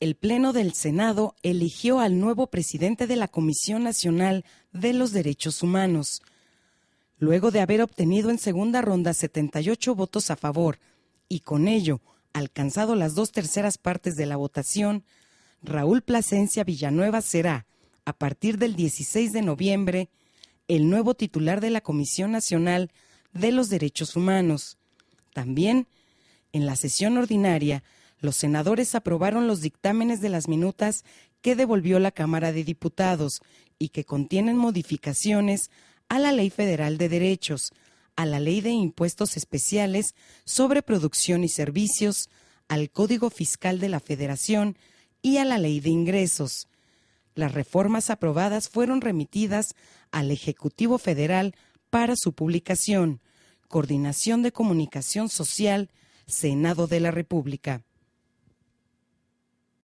el Pleno del Senado eligió al nuevo presidente de la Comisión Nacional de los Derechos Humanos. Luego de haber obtenido en segunda ronda 78 votos a favor y con ello alcanzado las dos terceras partes de la votación, Raúl Plasencia Villanueva será, a partir del 16 de noviembre, el nuevo titular de la Comisión Nacional de los Derechos Humanos. También, en la sesión ordinaria, los senadores aprobaron los dictámenes de las minutas que devolvió la Cámara de Diputados y que contienen modificaciones a la Ley Federal de Derechos, a la Ley de Impuestos Especiales sobre Producción y Servicios, al Código Fiscal de la Federación y a la Ley de Ingresos. Las reformas aprobadas fueron remitidas al Ejecutivo Federal para su publicación. Coordinación de Comunicación Social, Senado de la República.